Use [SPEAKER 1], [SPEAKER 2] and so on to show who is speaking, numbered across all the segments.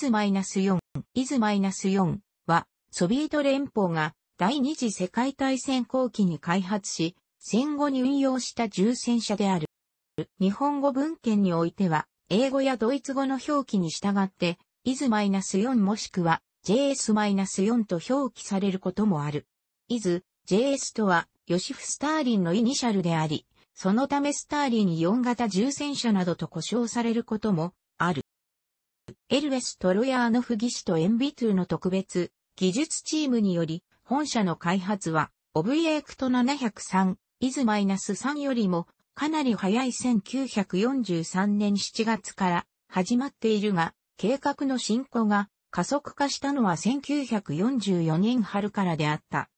[SPEAKER 1] イズマナス4ナス4は、ソビエト連邦が第二次世界大戦後期に開発し、戦後に運用した重戦車である。日本語文献においては、英語やドイツ語の表記に従って、イイズマナス4もしくは JS-4 マイナスと表記されることもある。イズ、JS とは、ヨシフ・スターリンのイニシャルであり、そのためスターリン4型重戦車などと呼称されることもエルベス・トロヤーノフ技師とエンビトゥの特別技術チームにより、本社の開発は、オブイエクト703、イズマイナス -3 よりも、かなり早い1943年7月から始まっているが、計画の進行が加速化したのは1944年春からであった。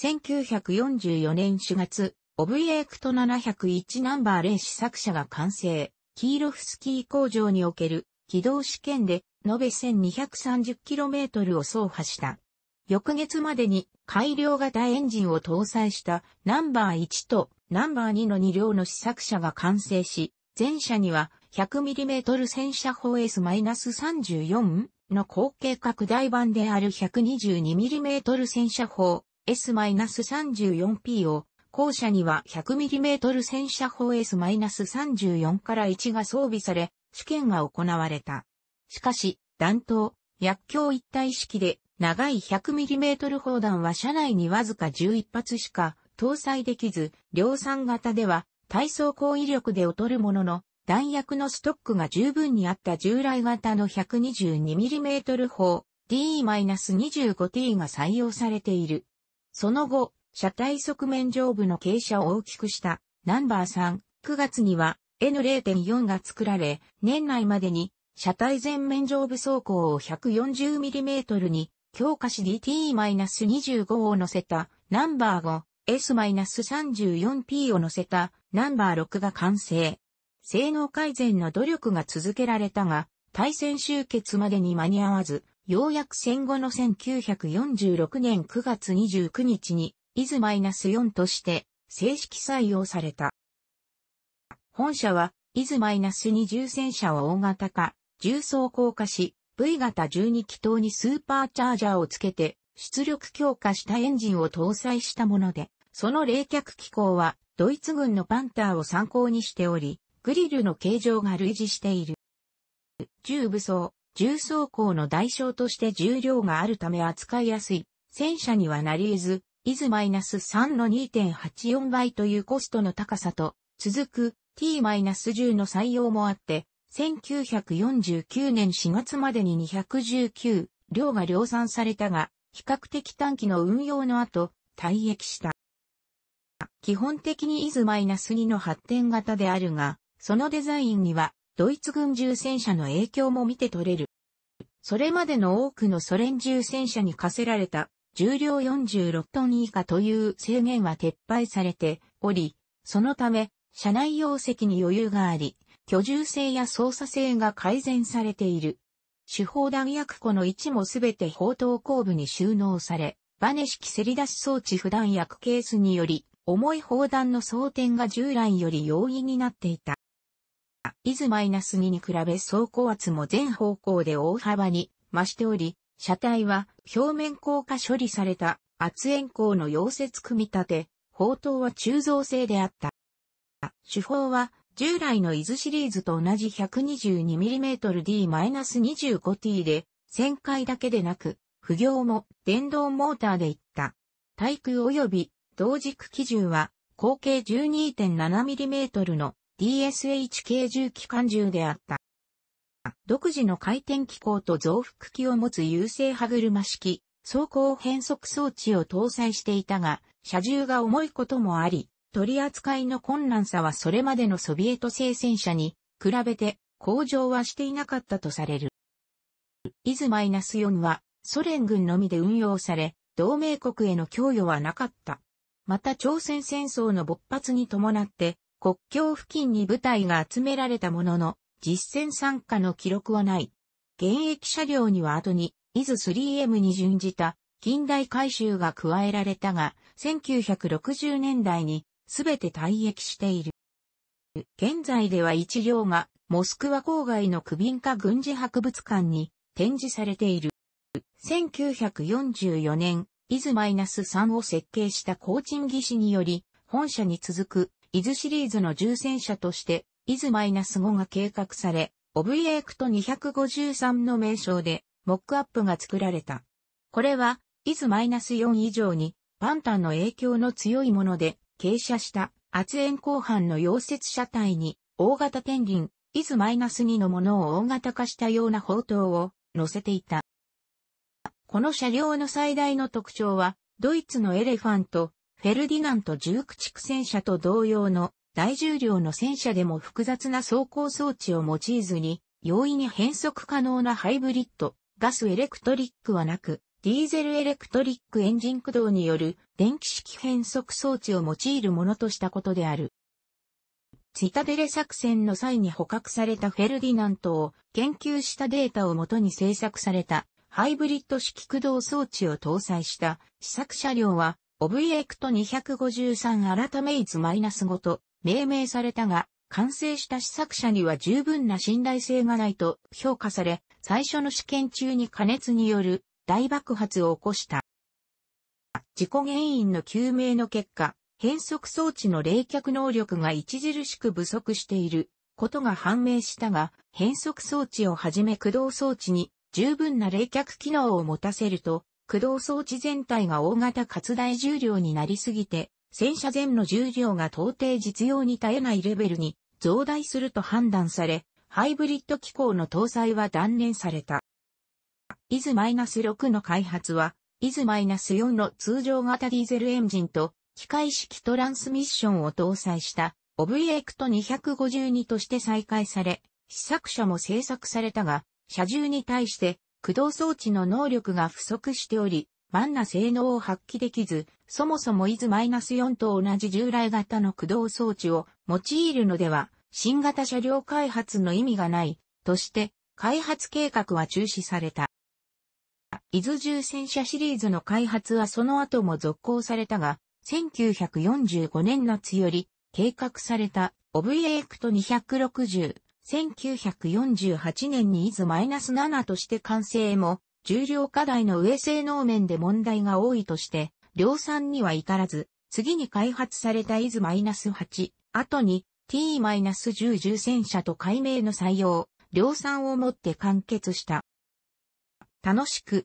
[SPEAKER 1] 1944年4月、オブイエクト701ナンバー0試作車が完成、キーロフスキー工場における軌道試験で延べ 1230km を走破した。翌月までに改良型エンジンを搭載したナンバー1とナンバー2の2両の試作車が完成し、前車には 100mm 戦車砲 S-34 の後継拡大版である 122mm 戦車砲 S-34P を、後車には 100mm 戦車砲 S-34 から1が装備され、試験が行われた。しかし、弾頭、薬莢一体式で、長い 100mm 砲弾は車内にわずか11発しか搭載できず、量産型では、体操行為力で劣るものの、弾薬のストックが十分にあった従来型の 122mm 砲 D-25T が採用されている。その後、車体側面上部の傾斜を大きくしたナンバー3、9月には N0.4 が作られ、年内までに車体全面上部走行を 140mm に強化し DT-25 を乗せたナンバー5 S-34P を乗せたナンバー6が完成。性能改善の努力が続けられたが、対戦終結までに間に合わず、ようやく戦後の1946年9月29日に、イズ -4 として正式採用された。本社は、イズ2重戦車を大型化、重装甲化し、V 型12気筒にスーパーチャージャーをつけて、出力強化したエンジンを搭載したもので、その冷却機構は、ドイツ軍のパンターを参考にしており、グリルの形状が類似している。重武装、重装甲の代償として重量があるため扱いやすい、戦車にはなり得ず、イズ -3 の2.84倍というコストの高さと、続く T-10 の採用もあって、1949年4月までに219両が量産されたが、比較的短期の運用の後、退役した。基本的に IS-2 の発展型であるが、そのデザインにはドイツ軍重戦車の影響も見て取れる。それまでの多くのソ連重戦車に課せられた重量46トン以下という制限は撤廃されており、そのため車内容積に余裕があり、居住性や操作性が改善されている。手法弾薬庫の位置もすべて砲塔後部に収納され、バネ式せり出し装置普段薬ケースにより、重い砲弾の装填が従来より容易になっていた。イズ -2 に比べ走行圧も全方向で大幅に増しており、車体は表面硬化処理された圧煙鋼の溶接組み立て、砲塔は鋳造製であった。手法は、従来の伊豆シリーズと同じ 122mm-D-25T で、旋回だけでなく、不行も電動モーターでいった。対空及び同軸機銃は、口径 12.7mm の DSH 系重機関銃であった。独自の回転機構と増幅機を持つ優勢歯車式、走行変速装置を搭載していたが、車重が重いこともあり、取り扱いの困難さはそれまでのソビエト製戦車に比べて向上はしていなかったとされる。イズ -4 はソ連軍のみで運用され、同盟国への供与はなかった。また朝鮮戦争の勃発に伴って国境付近に部隊が集められたものの実戦参加の記録はない。現役車両には後にイズ 3M に準じた近代改修が加えられたが、1960年代にすべて退役している。現在では一両がモスクワ郊外のクビンカ軍事博物館に展示されている。1944年、伊豆マイナス3を設計したチ賃技師により、本社に続く伊豆シリーズの重戦車として、伊豆マイナス5が計画され、オブリエクト253の名称で、モックアップが作られた。これは、伊豆マイナス4以上に、パンタンの影響の強いもので、傾斜した圧縁後半の溶接車体に大型ペンイズ2のものを大型化したような砲塔を乗せていた。この車両の最大の特徴は、ドイツのエレファント、フェルディナント19駆戦車と同様の大重量の戦車でも複雑な走行装置を用いずに、容易に変速可能なハイブリッド、ガスエレクトリックはなく、ディーゼルエレクトリックエンジン駆動による電気式変速装置を用いるものとしたことである。ツイタデレ作戦の際に捕獲されたフェルディナントを研究したデータをもとに制作されたハイブリッド式駆動装置を搭載した試作車両はオブジェクト253改めス5と命名されたが、完成した試作車には十分な信頼性がないと評価され、最初の試験中に加熱による大爆発を起こした。事故原因の究明の結果、変速装置の冷却能力が著しく不足していることが判明したが、変速装置をはじめ駆動装置に十分な冷却機能を持たせると、駆動装置全体が大型活大重量になりすぎて、戦車前の重量が到底実用に耐えないレベルに増大すると判断され、ハイブリッド機構の搭載は断念された。イズ -6 の開発はイイズマナス4の通常型ディーゼルエンジンと機械式トランスミッションを搭載したオブジェクト252として再開され、試作車も製作されたが、車重に対して駆動装置の能力が不足しており、万な性能を発揮できず、そもそもイイズマナス4と同じ従来型の駆動装置を用いるのでは、新型車両開発の意味がない、として、開発計画は中止された。伊豆重戦車シリーズの開発はその後も続行されたが、1945年夏より計画されたオブエクト260、1948年に伊豆マイナス7として完成も、重量課題の上性能面で問題が多いとして、量産には至らず、次に開発された伊豆マイナス8、後に T-10 重戦車と解明の採用、量産をもって完結した。楽しく、